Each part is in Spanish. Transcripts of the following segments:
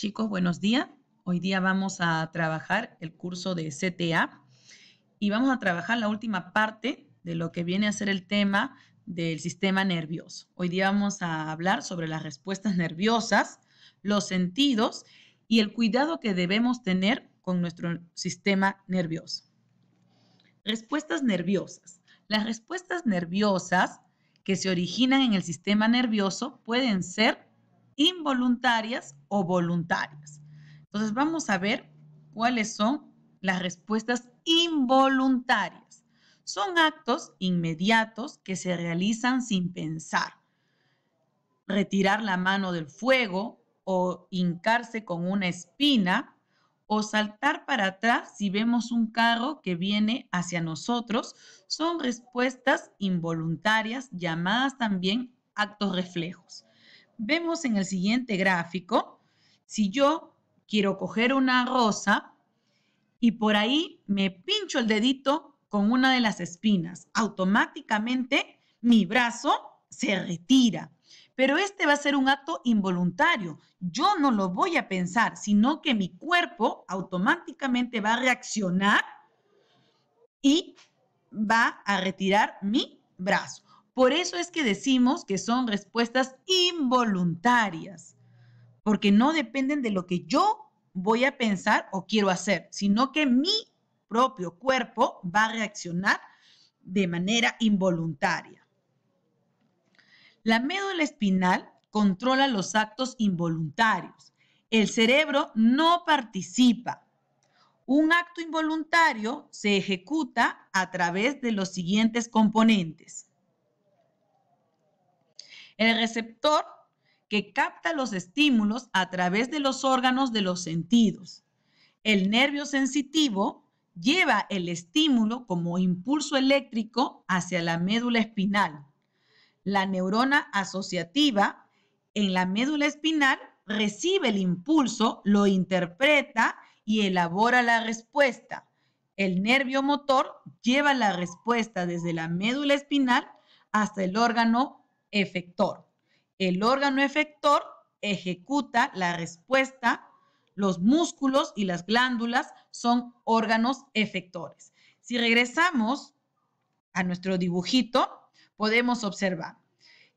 Chicos, buenos días. Hoy día vamos a trabajar el curso de CTA y vamos a trabajar la última parte de lo que viene a ser el tema del sistema nervioso. Hoy día vamos a hablar sobre las respuestas nerviosas, los sentidos y el cuidado que debemos tener con nuestro sistema nervioso. Respuestas nerviosas. Las respuestas nerviosas que se originan en el sistema nervioso pueden ser involuntarias o voluntarias. Entonces vamos a ver cuáles son las respuestas involuntarias. Son actos inmediatos que se realizan sin pensar. Retirar la mano del fuego o hincarse con una espina o saltar para atrás si vemos un carro que viene hacia nosotros son respuestas involuntarias llamadas también actos reflejos vemos en el siguiente gráfico, si yo quiero coger una rosa y por ahí me pincho el dedito con una de las espinas, automáticamente mi brazo se retira. Pero este va a ser un acto involuntario. Yo no lo voy a pensar, sino que mi cuerpo automáticamente va a reaccionar y va a retirar mi brazo. Por eso es que decimos que son respuestas involuntarias, porque no dependen de lo que yo voy a pensar o quiero hacer, sino que mi propio cuerpo va a reaccionar de manera involuntaria. La médula espinal controla los actos involuntarios. El cerebro no participa. Un acto involuntario se ejecuta a través de los siguientes componentes el receptor que capta los estímulos a través de los órganos de los sentidos. El nervio sensitivo lleva el estímulo como impulso eléctrico hacia la médula espinal. La neurona asociativa en la médula espinal recibe el impulso, lo interpreta y elabora la respuesta. El nervio motor lleva la respuesta desde la médula espinal hasta el órgano efector. El órgano efector ejecuta la respuesta. Los músculos y las glándulas son órganos efectores. Si regresamos a nuestro dibujito, podemos observar.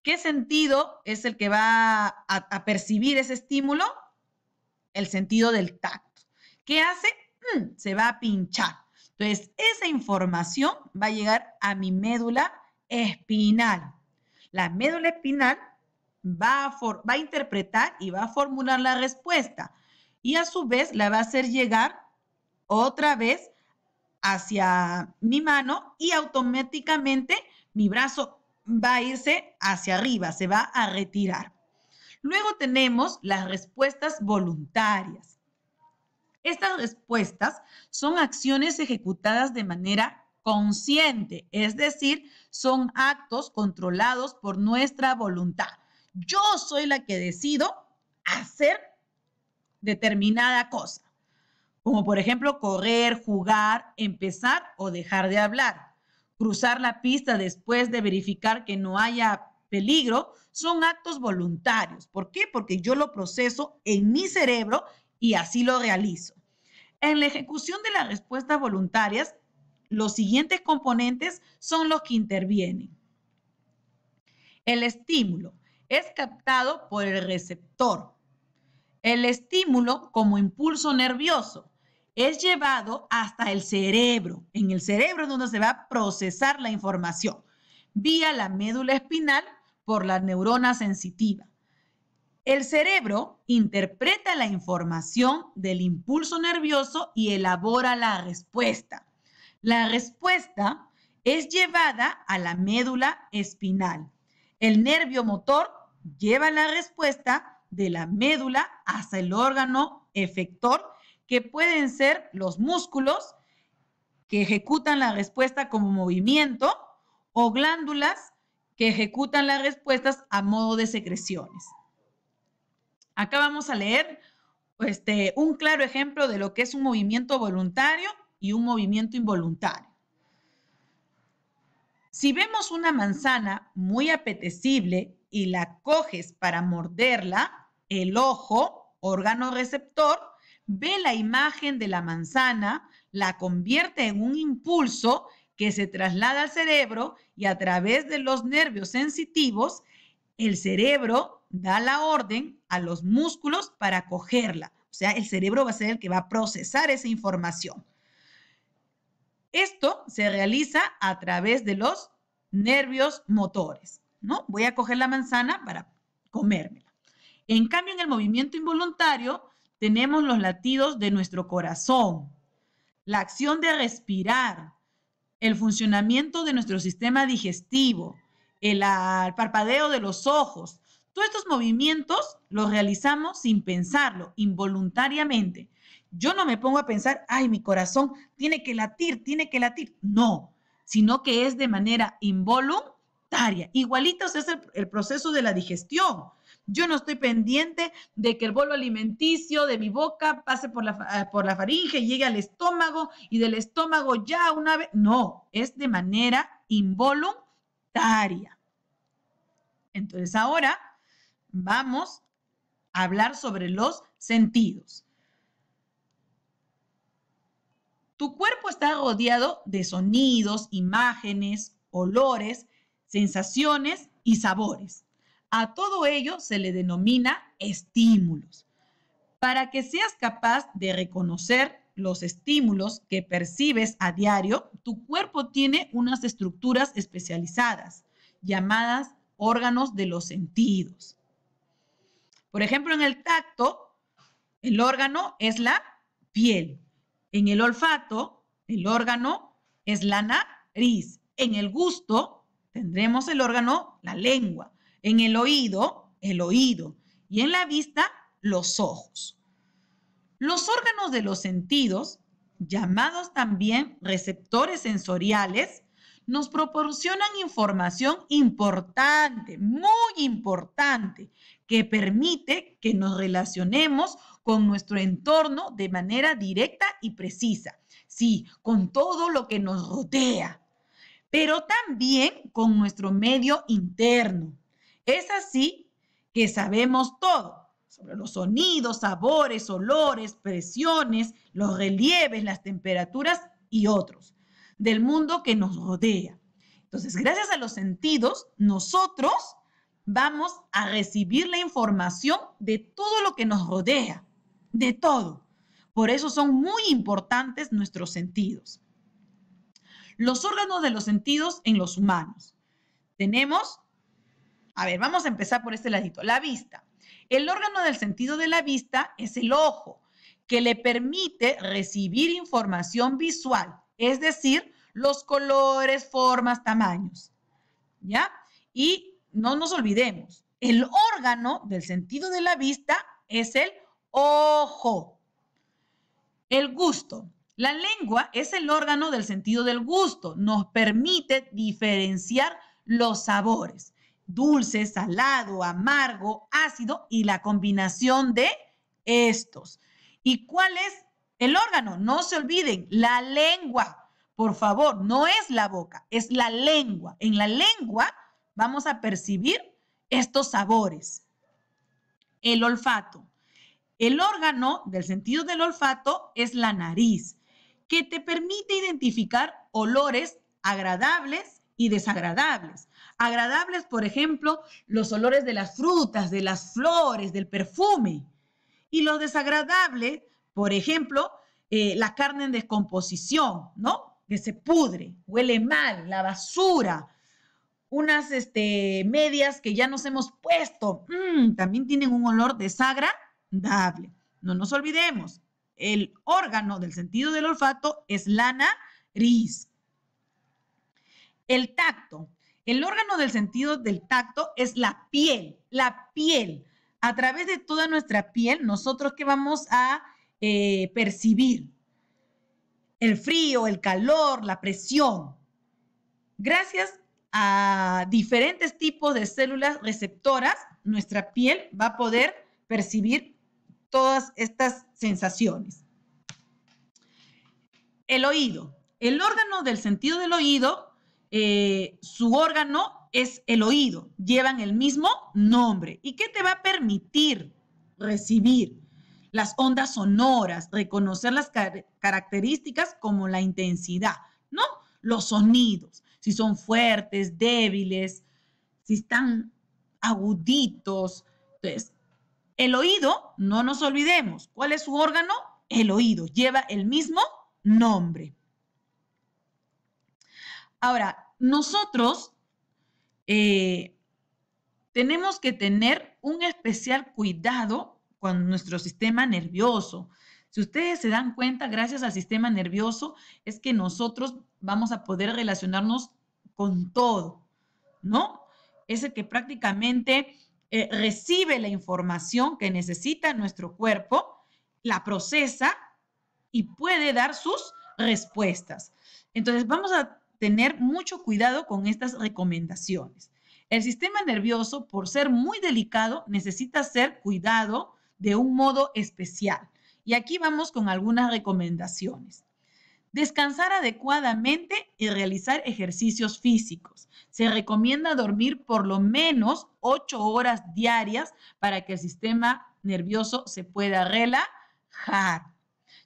¿Qué sentido es el que va a, percibir ese estímulo? El sentido del tacto. ¿Qué hace? Mm, se va a pinchar. Entonces, esa información va a llegar a mi médula espinal. La médula espinal va a, interpretar y va a formular la respuesta y a su vez la va a hacer llegar otra vez hacia mi mano y automáticamente mi brazo va a irse hacia arriba, se va a retirar. Luego tenemos las respuestas voluntarias. Estas respuestas son acciones ejecutadas de manera consciente, es decir, son actos controlados por nuestra voluntad. Yo soy la que decido hacer determinada cosa, como por ejemplo correr, jugar, empezar o dejar de hablar. Cruzar la pista después de verificar que no haya peligro son actos voluntarios. ¿Por qué? Porque yo lo proceso en mi cerebro y así lo realizo. En la ejecución de las respuestas voluntarias los siguientes componentes son los que intervienen. El estímulo es captado por el receptor. El estímulo como impulso nervioso es llevado hasta el cerebro. En el cerebro es donde se va a procesar la información vía la médula espinal por la neurona sensitiva. El cerebro interpreta la información del impulso nervioso y elabora la respuesta. La respuesta es llevada a la médula espinal. El nervio motor lleva la respuesta de la médula hasta el órgano efector, que pueden ser los músculos que ejecutan la respuesta como movimiento o glándulas que ejecutan las respuestas a modo de secreciones. Acá vamos a leer este, un claro ejemplo de lo que es un movimiento voluntario y un movimiento involuntario. Si vemos una manzana muy apetecible y la coges para morderla, el ojo, órgano receptor, ve la imagen de la manzana, la convierte en un impulso que se traslada al cerebro y a través de los nervios sensitivos, el cerebro da la orden a los músculos para cogerla. O sea, el cerebro va a ser el que va a procesar esa información. Esto se realiza a través de los nervios motores, ¿no? Voy a coger la manzana para comérmela. En cambio, en el movimiento involuntario tenemos los latidos de nuestro corazón, la acción de respirar, el funcionamiento de nuestro sistema digestivo, el, parpadeo de los ojos. Todos estos movimientos los realizamos sin pensarlo, involuntariamente. Yo no me pongo a pensar, ay, mi corazón tiene que latir, tiene que latir. No, sino que es de manera involuntaria. Igualitos es el, proceso de la digestión. Yo no estoy pendiente de que el bolo alimenticio de mi boca pase por la, eh, por la faringe, llegue al estómago y del estómago ya una vez. No, es de manera involuntaria. Entonces ahora vamos a hablar sobre los sentidos. Tu cuerpo está rodeado de sonidos, imágenes, olores, sensaciones y sabores. A todo ello se le denomina estímulos. Para que seas capaz de reconocer los estímulos que percibes a diario, tu cuerpo tiene unas estructuras especializadas llamadas órganos de los sentidos. Por ejemplo, en el tacto, el órgano es la piel. En el olfato, el órgano es la nariz. En el gusto, tendremos el órgano, la lengua. En el oído, el oído. Y en la vista, los ojos. Los órganos de los sentidos, llamados también receptores sensoriales, nos proporcionan información importante, muy importante, que permite que nos relacionemos con nuestro entorno de manera directa y precisa. Sí, con todo lo que nos rodea, pero también con nuestro medio interno. Es así que sabemos todo sobre los sonidos, sabores, olores, presiones, los relieves, las temperaturas y otros del mundo que nos rodea. Entonces, gracias a los sentidos, nosotros vamos a recibir la información de todo lo que nos rodea de todo. Por eso son muy importantes nuestros sentidos. Los órganos de los sentidos en los humanos. Tenemos, a ver, vamos a empezar por este ladito, la vista. El órgano del sentido de la vista es el ojo, que le permite recibir información visual, es decir, los colores, formas, tamaños. ¿Ya? Y no nos olvidemos, el órgano del sentido de la vista es el Ojo. El gusto. La lengua es el órgano del sentido del gusto. Nos permite diferenciar los sabores. Dulce, salado, amargo, ácido y la combinación de estos. ¿Y cuál es el órgano? No se olviden, la lengua. Por favor, no es la boca, es la lengua. En la lengua vamos a percibir estos sabores. El olfato. El órgano del sentido del olfato es la nariz, que te permite identificar olores agradables y desagradables. Agradables, por ejemplo, los olores de las frutas, de las flores, del perfume. Y los desagradables, por ejemplo, eh, la carne en descomposición, ¿no? Que se pudre, huele mal, la basura, unas este, medias que ya nos hemos puesto, mm, también tienen un olor desagradable. No nos olvidemos, el órgano del sentido del olfato es la nariz. El tacto. El órgano del sentido del tacto es la piel, la piel. A través de toda nuestra piel, nosotros que vamos a eh, percibir el frío, el calor, la presión. Gracias a diferentes tipos de células receptoras, nuestra piel va a poder percibir todas estas sensaciones. El oído. El órgano del sentido del oído, eh, su órgano es el oído. Llevan el mismo nombre. ¿Y qué te va a permitir recibir? las ondas sonoras, reconocer las características como la intensidad, ¿no? Los sonidos, si son fuertes, débiles, si están aguditos. Entonces, el oído, no nos olvidemos, ¿cuál es su órgano? El oído, lleva el mismo nombre. Ahora, nosotros eh, tenemos que tener un especial cuidado con nuestro sistema nervioso. Si ustedes se dan cuenta, gracias al sistema nervioso, es que nosotros vamos a poder relacionarnos con todo, ¿no? el que prácticamente eh, recibe la información que necesita nuestro cuerpo, la procesa y puede dar sus respuestas. Entonces vamos a tener mucho cuidado con estas recomendaciones. El sistema nervioso, por ser muy delicado, necesita ser cuidado de un modo especial. Y aquí vamos con algunas recomendaciones. Descansar adecuadamente y realizar ejercicios físicos. Se recomienda dormir por lo menos ocho horas diarias para que el sistema nervioso se pueda relajar.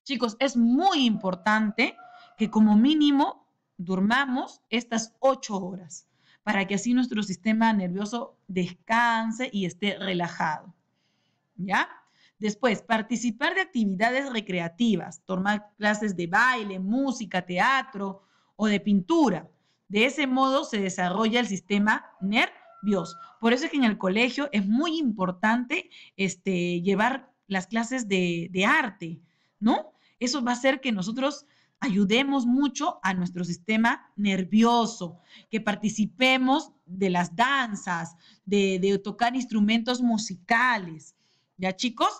Chicos, es muy importante que como mínimo durmamos estas 8 horas para que así nuestro sistema nervioso descanse y esté relajado. ¿Ya? Después, participar de actividades recreativas, tomar clases de baile, música, teatro o de pintura. De ese modo se desarrolla el sistema nervioso. Por eso es que en el colegio es muy importante este, llevar las clases de, arte, ¿no? Eso va a hacer que nosotros ayudemos mucho a nuestro sistema nervioso, que participemos de las danzas, de, tocar instrumentos musicales, ¿Ya chicos?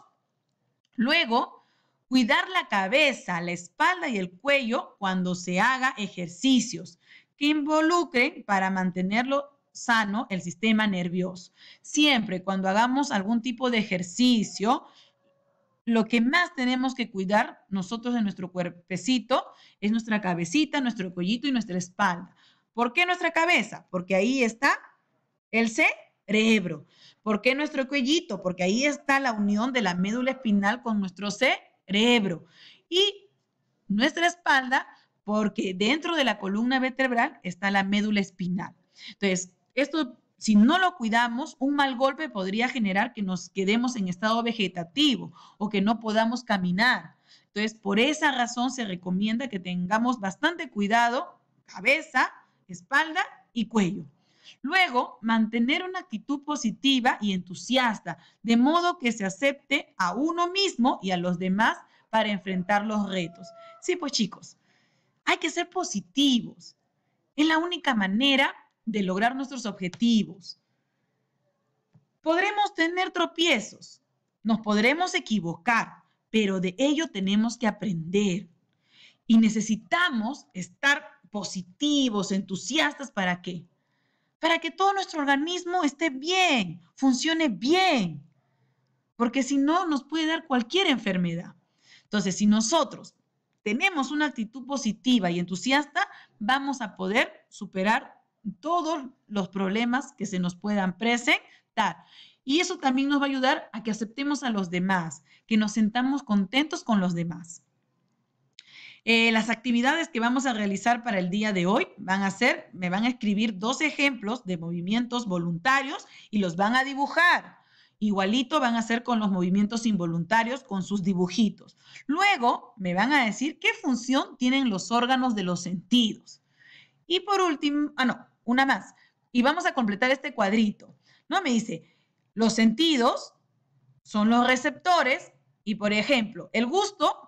Luego, cuidar la cabeza, la espalda y el cuello cuando se haga ejercicios que involucren para mantenerlo sano el sistema nervioso. Siempre cuando hagamos algún tipo de ejercicio, lo que más tenemos que cuidar nosotros de nuestro cuerpecito es nuestra cabecita, nuestro cuellito y nuestra espalda. ¿Por qué nuestra cabeza? Porque ahí está el cerebro. ¿Por qué nuestro cuellito? Porque ahí está la unión de la médula espinal con nuestro cerebro. Y nuestra espalda, porque dentro de la columna vertebral está la médula espinal. Entonces, esto, si no lo cuidamos, un mal golpe podría generar que nos quedemos en estado vegetativo o que no podamos caminar. Entonces, por esa razón se recomienda que tengamos bastante cuidado, cabeza, espalda y cuello. Luego, mantener una actitud positiva y entusiasta, de modo que se acepte a uno mismo y a los demás para enfrentar los retos. Sí, pues chicos, hay que ser positivos. Es la única manera de lograr nuestros objetivos. Podremos tener tropiezos, nos podremos equivocar, pero de ello tenemos que aprender. Y necesitamos estar positivos, entusiastas, ¿para qué? para que todo nuestro organismo esté bien, funcione bien, porque si no nos puede dar cualquier enfermedad. Entonces, si nosotros tenemos una actitud positiva y entusiasta, vamos a poder superar todos los problemas que se nos puedan presentar. Y eso también nos va a ayudar a que aceptemos a los demás, que nos sentamos contentos con los demás. Eh, las actividades que vamos a realizar para el día de hoy van a ser, me van a escribir dos ejemplos de movimientos voluntarios y los van a dibujar. Igualito van a hacer con los movimientos involuntarios, con sus dibujitos. Luego me van a decir qué función tienen los órganos de los sentidos. Y por último, ah, no, una más. Y vamos a completar este cuadrito. No me dice, los sentidos son los receptores y, por ejemplo, el gusto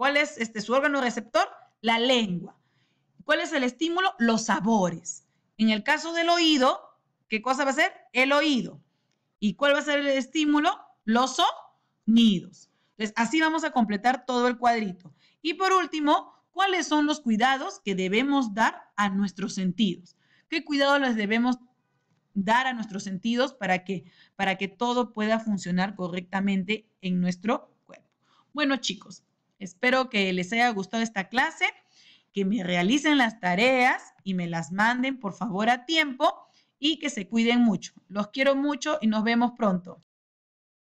¿Cuál es este, su órgano receptor? La lengua. ¿Cuál es el estímulo? Los sabores. En el caso del oído, ¿qué cosa va a ser? El oído. ¿Y cuál va a ser el estímulo? Los sonidos. Entonces, así vamos a completar todo el cuadrito. Y por último, ¿cuáles son los cuidados que debemos dar a nuestros sentidos? ¿Qué cuidado les debemos dar a nuestros sentidos para que, para que todo pueda funcionar correctamente en nuestro cuerpo? Bueno, chicos, Espero que les haya gustado esta clase, que me realicen las tareas y me las manden por favor a tiempo y que se cuiden mucho. Los quiero mucho y nos vemos pronto.